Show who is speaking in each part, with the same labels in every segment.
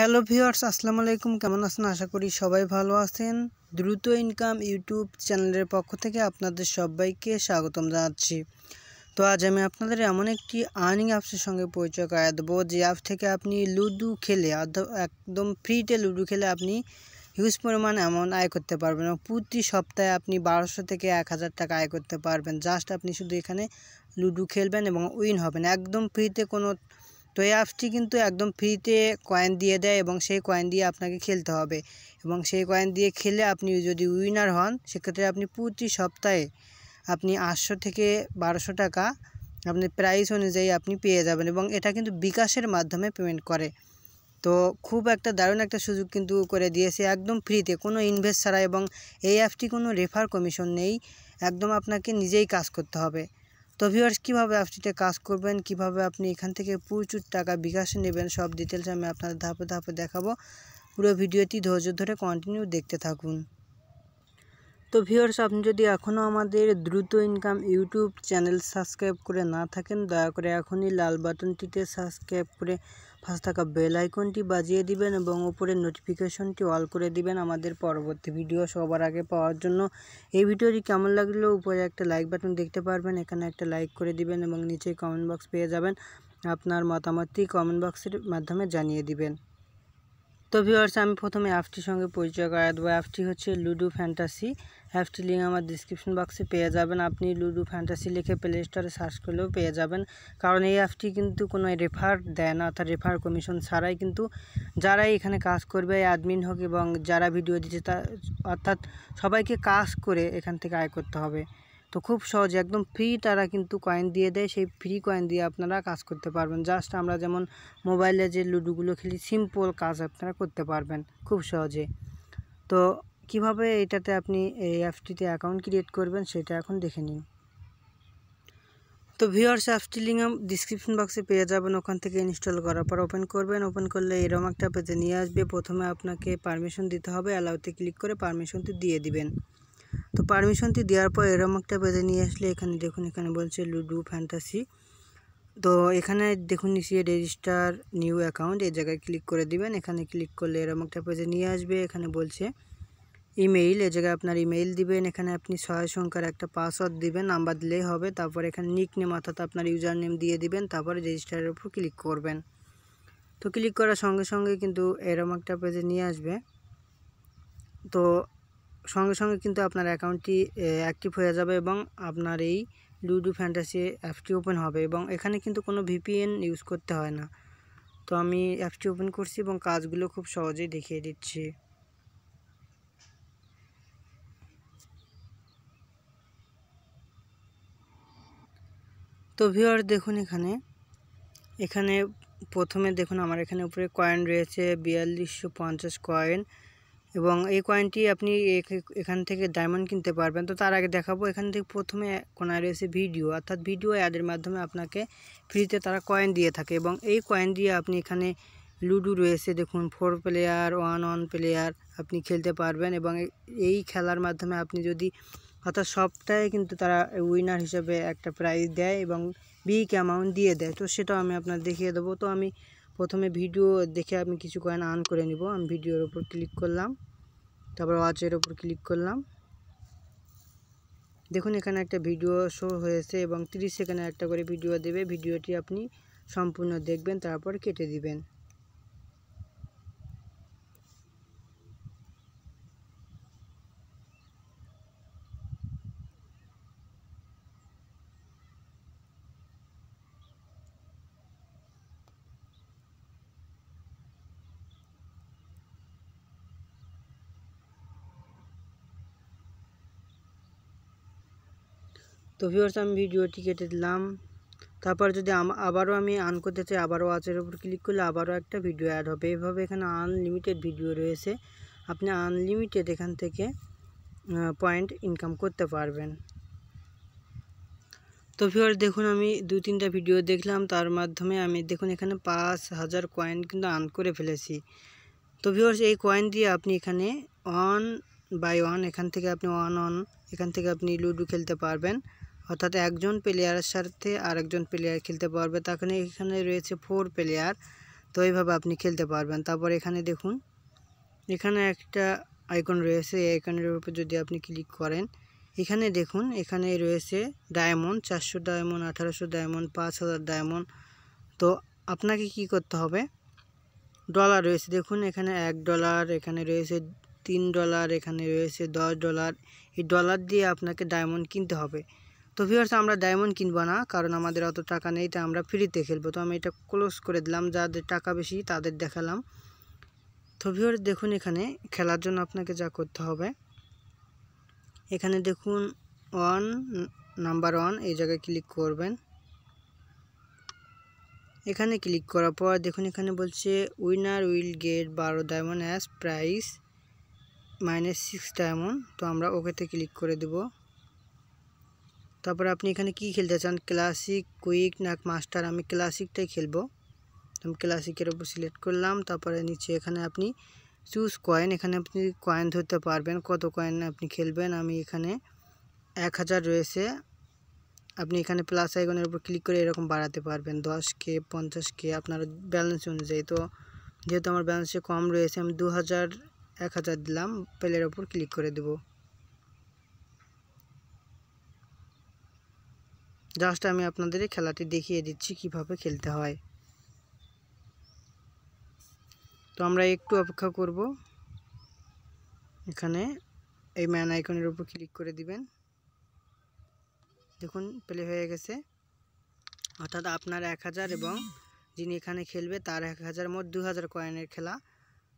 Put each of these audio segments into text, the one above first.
Speaker 1: hello viewers আসসালামু আলাইকুম কেমন আছেন আশা করি সবাই ভালো আছেন দ্রুত ইনকাম ইউটিউব চ্যানেলের পক্ষ থেকে আপনাদের সবাইকে স্বাগতম জানাচ্ছি তো আজ আমি আপনাদের এমন একটি আর্নিং অ্যাপসের সঙ্গে পরিচয় করা দেবো যে অ্যাপ থেকে আপনি লুডু খেলে একদম ফ্রিতে লুডু খেলে আপনি হিউজ পরিমাণ এমন আয় করতে পারবেন এবং প্রতি সপ্তাহে আপনি বারোশো থেকে এক হাজার টাকা আয় করতে পারবেন জাস্ট আপনি শুধু এখানে লুডু খেলবেন এবং উইন হবেন একদম ফ্রিতে কোনো তো এই অ্যাপসটি কিন্তু একদম ফ্রিতে কয়েন দিয়ে দেয় এবং সেই কয়েন দিয়ে আপনাকে খেলতে হবে এবং সেই কয়েন দিয়ে খেলে আপনি যদি উইনার হন সেক্ষেত্রে আপনি প্রতি সপ্তাহে আপনি আটশো থেকে বারোশো টাকা আপনি প্রাইস অনুযায়ী আপনি পেয়ে যাবেন এবং এটা কিন্তু বিকাশের মাধ্যমে পেমেন্ট করে তো খুব একটা দারুণ একটা সুযোগ কিন্তু করে দিয়েছে একদম ফ্রিতে কোনো ইনভেস্ট ছাড়া এবং এই অ্যাপটি কোনো রেফার কমিশন নেই একদম আপনাকে নিজেই কাজ করতে হবে তো ভিউয়ার্স কীভাবে অ্যাপসটিতে কাজ করবেন কিভাবে আপনি এখান থেকে প্রচুর টাকা বিকাশে নেবেন সব ডিটেলস আমি আপনাদের ধাপে ধাপে দেখাবো পুরো ভিডিওটি ধৈর্য ধরে কন্টিনিউ দেখতে থাকুন তো ভিউয়ার্স আপনি যদি এখনও আমাদের দ্রুত ইনকাম ইউটিউব চ্যানেল সাবস্ক্রাইব করে না থাকেন দয়া করে এখনই লাল বাটনটিতে সাবস্ক্রাইব করে পাশে থাকা বেল আইকনটি বাজিয়ে দিবেন এবং উপরের নোটিফিকেশনটি অল করে দিবেন আমাদের পরবর্তী ভিডিও সবার আগে পাওয়ার জন্য এই ভিডিওটি কেমন লাগলো উপরে একটা লাইক বাটন দেখতে পারবেন এখানে একটা লাইক করে দিবেন এবং নিচে কমেন্ট বক্স পেয়ে যাবেন আপনার মতামতটি কমেন্ট বক্সের মাধ্যমে জানিয়ে দিবেন তো ভিউয়ার্স আমি প্রথমে অ্যাপটির সঙ্গে পরিচয় করা দেবো অ্যাপটি হচ্ছে লুডো ফ্যান্টাসি অ্যাপসটি লিঙ্ক আমার ডিসক্রিপশন বক্সে পেয়ে যাবেন আপনি লুডু ফ্যান্টাসি লিখে প্লে স্টোরে সার্চ করলেও পেয়ে যাবেন কারণ এই অ্যাপটি কিন্তু কোনো রেফার দেয় না অর্থাৎ রেফার কমিশন ছাড়াই কিন্তু যারাই এখানে কাজ করবে অ্যাডমিন হোক এবং যারা ভিডিও দিচ্ছে তা অর্থাৎ সবাইকে কাজ করে এখান থেকে আয় করতে হবে তো খুব সহজে একদম ফ্রি তারা কিন্তু কয়েন দিয়ে দেয় সেই ফ্রি কয়েন দিয়ে আপনারা কাজ করতে পারবেন জাস্ট আমরা যেমন মোবাইলে যে লুডোগুলো খেলি সিম্পল কাজ আপনারা করতে পারবেন খুব সহজে তো কিভাবে এটাতে আপনি এই অ্যাপটিতে অ্যাকাউন্ট ক্রিয়েট করবেন সেটা এখন দেখে নিন তো ভিওয়ার্স অ্যাপটি লিঙ্ক ডিসক্রিপশন বক্সে পেয়ে যাবেন ওখান থেকে ইনস্টল করার পর ওপেন করবেন ওপেন করলে এরম একটা পেজে নিয়ে আসবে প্রথমে আপনাকে পারমিশন দিতে হবে অ্যালাউতে ক্লিক করে পারমিশনটি দিয়ে দিবেন তো পারমিশনটি দেওয়ার পর এরম একটা পেজে নিয়ে আসলে এখানে দেখুন এখানে বলছে লুডু ফ্যান্টাসি তো এখানে দেখুন নিচে রেজিস্টার নিউ অ্যাকাউন্ট এই জায়গায় ক্লিক করে দিবেন এখানে ক্লিক করলে এরম একটা পেজে নিয়ে আসবে এখানে বলছে ইমেইল এ জায়গায় আপনার ইমেইল দিবেন এখানে আপনি ছয় সংখ্যার একটা পাসওয়ার্ড দিবেন নাম্বার দিলেই হবে তারপর এখানে নিক নেম অর্থাৎ আপনার ইউজার নেম দিয়ে দিবেন তারপরে রেজিস্টারের উপর ক্লিক করবেন তো ক্লিক করার সঙ্গে সঙ্গে কিন্তু এরম একটা পেজে নিয়ে আসবে তো সঙ্গে সঙ্গে কিন্তু আপনার অ্যাকাউন্টটি অ্যাক্টিভ হয়ে যাবে এবং আপনার এই লুডু ফ্যান্টাসি অ্যাপটি ওপেন হবে এবং এখানে কিন্তু কোনো ভিপিএন ইউজ করতে হয় না তো আমি অ্যাপটি ওপেন করছি এবং কাজগুলো খুব সহজেই দেখিয়ে দিচ্ছি তো ভিউয়ার দেখুন এখানে এখানে প্রথমে দেখুন আমার এখানে উপরে কয়েন রয়েছে 4250 কয়েন এবং এই কোয়ান্টি আপনি এখান থেকে ডায়মন্ড কিনতে পারবেন তো তার আগে দেখাবো এখান থেকে প্রথমে কোনায় রয়েছে ভিডিও অর্থাৎ ভিডিও আদের মাধ্যমে আপনাকে ফ্রি তে তারা কয়েন দিয়ে থাকে এবং এই কয়েন দিয়ে আপনি এখানে লুডু রয়েছে দেখুন four player one on player আপনি খেলতে পারবেন এবং এই খেলার মাধ্যমে আপনি যদি অর্থাৎ সবটাই কিন্তু তারা উইনার হিসেবে একটা প্রাইজ দেয় এবং বিগ অ্যামাউন্ট দিয়ে দেয় তো সেটাও আমি আপনার দেখিয়ে দেবো তো আমি প্রথমে ভিডিও দেখে আমি কিছু কয়েন আর্ন করে নিব আমি ভিডিওর ওপর ক্লিক করলাম তারপর ওয়াচের ওপর ক্লিক করলাম দেখুন এখানে একটা ভিডিও শো হয়েছে এবং তিরিশ সেকেন্ডের একটা করে ভিডিও দেবে ভিডিওটি আপনি সম্পূর্ণ দেখবেন তারপর কেটে দিবেন তো ভিউয়ার্স আমি ভিডিও টি কেটে দিলাম তারপর যদি আবারো আমি অন করতে চাই আবারো ওয়াচের উপর ক্লিক করলে আবারো একটা ভিডিও এড হবে এভাবে এখানে আনলিমিটেড ভিডিও রয়েছে আপনি আনলিমিটেড এখান থেকে পয়েন্ট ইনকাম করতে পারবেন তো ভিউয়ার্স দেখুন আমি দুই তিনটা ভিডিও দেখলাম তার মাধ্যমে আমি দেখুন এখানে 5000 কয়েন ইনকাম করে ফেলেছি তো ভিউয়ার্স এই কয়েন দিয়ে আপনি এখানে 1 বাই 1 এখান থেকে আপনি 1 on এখান থেকে আপনি লুডু খেলতে পারবেন অর্থাৎ একজন প্লেয়ারের সাথে আরেকজন প্লেয়ার খেলতে পারবে তখন এখানে রয়েছে ফোর প্লেয়ার তো এইভাবে আপনি খেলতে পারবেন তারপর এখানে দেখুন এখানে একটা আইকন রয়েছে এই আইকনের উপর যদি আপনি ক্লিক করেন এখানে দেখুন এখানে রয়েছে ডায়মন্ড চারশো ডায়মন্ড আঠারোশো ডায়মন্ড পাঁচ হাজার ডায়মন্ড তো আপনাকে কি করতে হবে ডলার রয়েছে দেখুন এখানে এক ডলার এখানে রয়েছে তিন ডলার এখানে রয়েছে দশ ডলার এই ডলার দিয়ে আপনাকে ডায়মন্ড কিনতে হবে তো ভিউয়ার্স আমরা ডায়মন্ড কিনবো না কারণ আমাদের অত টাকা নেই তাই আমরা ফ্রিতে খেলবো তো আমি এটা ক্লোজ করে দিলাম যাদের টাকা বেশি তাদের দেখালাম তো ভিউয়ার্স দেখুন এখানে খেলার জন্য আপনাকে যা করতে হবে এখানে দেখুন ওয়ান নাম্বার ওয়ান এই জায়গায় ক্লিক করবেন এখানে ক্লিক করার পর দেখুন এখানে বলছে উইনার উইল গেট বারো diamond as prize minus six diamond তো আমরা ওকেতে ক্লিক করে দেবো তারপর আপনি এখানে কি খেলতে চান ক্লাসিক কুইক নাক মাস্টার আমি ক্লাসিক তে খেলবো আমি ক্লাসিক এর উপর সিলেক্ট করলাম তারপরে নিচে এখানে আপনি চুজ কয়েন এখানে আপনি কয়েন দিতে পারবেন কত কয়েন আপনি খেলবেন আমি এখানে 1000 রয়েছে আপনি এখানে প্লাস আইকনের উপর ক্লিক করে এরকম বাড়াতে পারবেন 10k 50k আপনার ব্যালেন্সে অনুযায়ী তো যেহেতু আমার ব্যালেন্সে কম রয়েছে আমি 2000 1000 দিলাম প্লে এর উপর ক্লিক করে দেবো জাস্ট আমি আপনাদের খেলাটি দেখিয়ে দিচ্ছি কিভাবে খেলতে হয় তো আমরা একটু অপেক্ষা করব এখানে এই ম্যান আইকনের উপর ক্লিক করে দিবেন দেখুন প্লে হয়ে গেছে অর্থাৎ আপনার এক হাজার এবং যিনি এখানে খেলবে তার এক হাজার মোট দু হাজার কয়েনের খেলা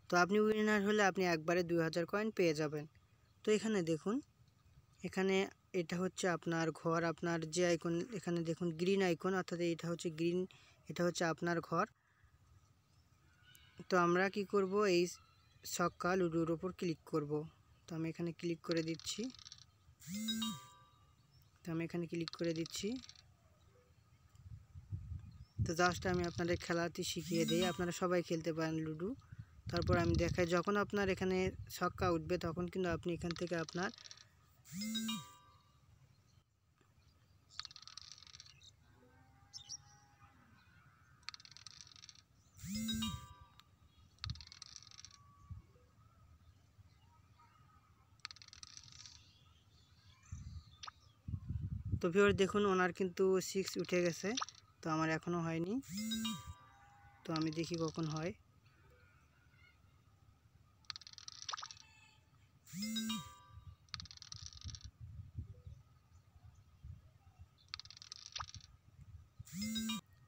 Speaker 1: তো আপনি উইনার হলে আপনি একবারে দু হাজার কয়েন পেয়ে যাবেন তো এখানে দেখুন এখানে এটা হচ্ছে আপনার ঘর আপনার যে আইকন এখানে দেখুন গ্রিন আইকন অর্থাৎ এটা হচ্ছে গ্রিন এটা হচ্ছে আপনার ঘর তো আমরা কি করব এই সক্কা লুডুর ওপর ক্লিক করব তো আমি এখানে ক্লিক করে দিচ্ছি তো আমি এখানে ক্লিক করে দিচ্ছি তো জাস্ট আমি আপনাদের খেলাটি শিখিয়ে দিই আপনারা সবাই খেলতে পারেন লুডু তারপর আমি দেখাই যখন আপনার এখানে ছক্কা উঠবে তখন কিন্তু আপনি এখান থেকে আপনার তো ভিওর দেখুন ওনার কিন্তু সিক্স উঠে গেছে তো আমার এখনও হয়নি তো আমি দেখি কখন হয়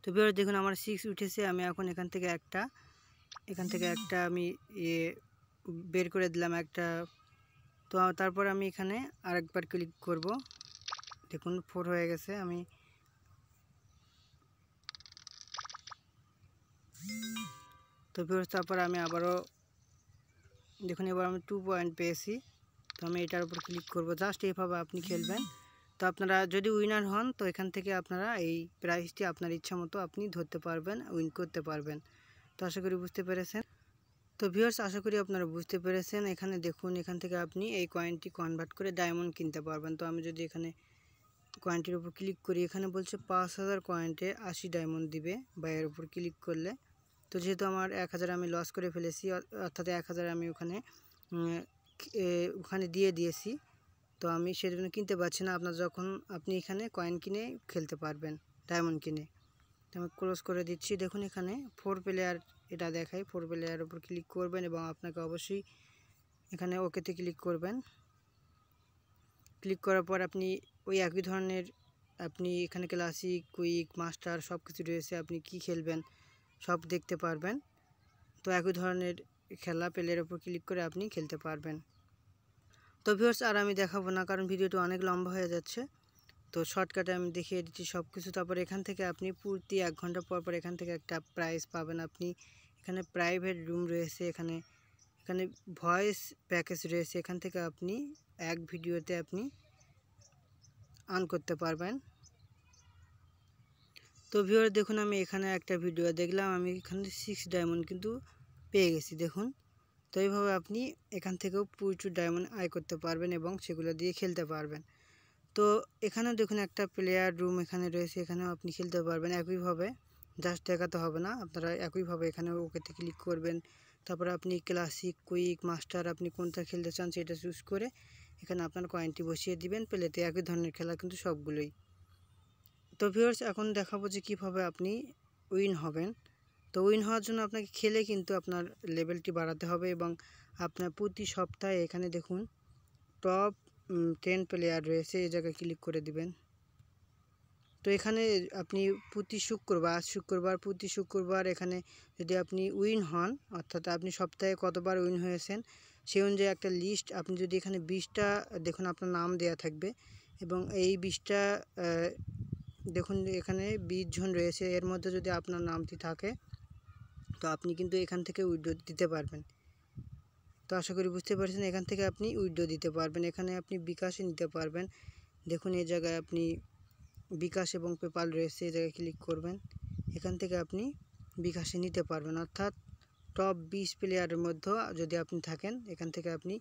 Speaker 1: তো ভিওর দেখুন আমার সিক্স উঠেছে আমি এখন এখান থেকে একটা এখান থেকে একটা আমি ইয়ে বের করে দিলাম একটা তো তারপর আমি এখানে আরেকবার ক্লিক করব দেখুন 4 হয়ে গেছে আমি তো বিওরস তারপর আমি আবারো দেখুন এবারে আমি 2 পয়েন্ট পেছি তো আমি এটার উপর ক্লিক করব জাস্ট এভাবে আপনি খেলবেন তো আপনারা যদি উইনার হন তো এখান থেকে আপনারা এই প্রাইসটি আপনার ইচ্ছা মতো আপনি ধরতে পারবেন উইন করতে পারবেন তো আশা করি বুঝতে পেরেছেন তো ভিউয়ার্স আশা করি আপনারা বুঝতে পেরেছেন এখানে দেখুন এখান থেকে আপনি এই কয়েনটি কনভার্ট করে ডায়মন্ড কিনতে পারবেন তো আমি যদি এখানে কয়েনটির উপর ক্লিক করি এখানে বলছে পাঁচ হাজার কয়েন্টে আশি ডায়মন্ড দিবে বাইয়ের উপর ক্লিক করলে তো যেহেতু আমার এক হাজার আমি লস করে ফেলেছি অর্থাৎ এক হাজার আমি ওখানে ওখানে দিয়ে দিয়েছি তো আমি সেটা জন্য কিনতে পারছি না আপনার যখন আপনি এখানে কয়েন কিনে খেলতে পারবেন ডায়মন্ড কিনে তো আমি ক্লোজ করে দিচ্ছি দেখুন এখানে ফোর প্লেয়ার এটা দেখায় ফোর প্লেয়ার উপর ক্লিক করবেন এবং আপনাকে অবশ্যই এখানে ওকেতে ক্লিক করবেন ক্লিক করার পর আপনি ওই একই ধরনের আপনি এখানে ক্লাসিক কুইক মাস্টার সব কিছু রয়েছে আপনি কি খেলবেন সব দেখতে পারবেন তো একই ধরনের খেলা প্লের ওপর ক্লিক করে আপনি খেলতে পারবেন তো ভিউর্স আর আমি দেখাবো না কারণ ভিডিওটি অনেক লম্বা হয়ে যাচ্ছে তো শর্টকাটে আমি দেখিয়ে দিচ্ছি সব কিছু তারপর এখান থেকে আপনি পূর্তি এক ঘন্টা পর পর এখান থেকে একটা প্রাইস পাবেন আপনি এখানে প্রাইভেট রুম রয়েছে এখানে এখানে ভয়েস প্যাকেজ রয়েছে এখান থেকে আপনি এক ভিডিওতে আপনি আন করতে পারবেন তো ভিওর দেখুন আমি এখানে একটা ভিডিও দেখলাম আমি এখানে সিক্স ডায়মন্ড কিন্তু পেয়ে গেছি দেখুন তো এইভাবে আপনি এখান থেকেও প্রচুর ডায়মন্ড আয় করতে পারবেন এবং সেগুলো দিয়ে খেলতে পারবেন তো এখানেও দেখুন একটা প্লেয়ার রুম এখানে রয়েছে এখানেও আপনি খেলতে পারবেন একইভাবে জাস্ট দেখাতে হবে না আপনারা একইভাবে এখানে ওকেতে ক্লিক করবেন তারপর আপনি ক্লাসিক কুইক মাস্টার আপনি কোনটা খেলতে চান সেটা চুজ করে এখানে আপনার কয়েনটি বসিয়ে দিবেন প্লেতে একই ধরনের খেলা কিন্তু সবগুলোই তো ভিউয়ার্স এখন দেখাবো যে কীভাবে আপনি উইন হবেন তো উইন হওয়ার জন্য আপনাকে খেলে কিন্তু আপনার লেভেলটি বাড়াতে হবে এবং আপনার প্রতি সপ্তাহে এখানে দেখুন টপ টেন প্লেয়ার রয়েছে এই জায়গায় ক্লিক করে দিবেন তো এখানে আপনি প্রতি শুক্রবার শুক্রবার প্রতি শুক্রবার এখানে যদি আপনি উইন হন অর্থাৎ আপনি সপ্তাহে কতবার উইন হয়েছেন সেই অনুযায়ী একটা লিস্ট আপনি যদি এখানে বিশটা দেখুন আপনার নাম দেয়া থাকবে এবং এই বিশটা দেখুন এখানে বিশ জন রয়েছে এর মধ্যে যদি আপনার নামটি থাকে তো আপনি কিন্তু এখান থেকে উইড্রো দিতে পারবেন তো আশা করি বুঝতে পারছেন এখান থেকে আপনি উইড্রো দিতে পারবেন এখানে আপনি বিকাশে নিতে পারবেন দেখুন এই জায়গায় আপনি বিকাশ এবং পেপাল রয়েছে এই জায়গায় ক্লিক করবেন এখান থেকে আপনি বিকাশে নিতে পারবেন অর্থাৎ টপ বিশ প্লেয়ারের মধ্যে যদি আপনি থাকেন এখান থেকে আপনি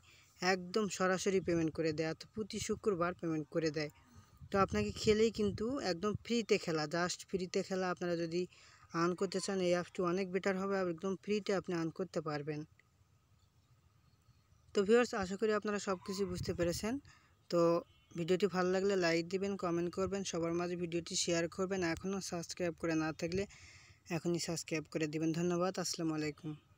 Speaker 1: একদম সরাসরি পেমেন্ট করে দেয় অর্থাৎ প্রতি শুক্রবার পেমেন্ট করে দেয় তো আপনাকে খেলেই কিন্তু একদম ফ্রিতে খেলা জাস্ট ফ্রিতে খেলা আপনারা যদি আর্ন করতে চান এই অ্যাপটি অনেক বেটার হবে একদম ফ্রিতে আপনি আর্ন করতে পারবেন তো ভিউয়ার্স আশা করি আপনারা সব কিছু বুঝতে পেরেছেন তো ভিডিওটি ভালো লাগলে লাইক দিবেন কমেন্ট করবেন সবার মাঝে ভিডিওটি শেয়ার করবেন এখনও সাবস্ক্রাইব করে না থাকলে এখনই সাবস্ক্রাইব করে দিবেন ধন্যবাদ আসসালামু আলাইকুম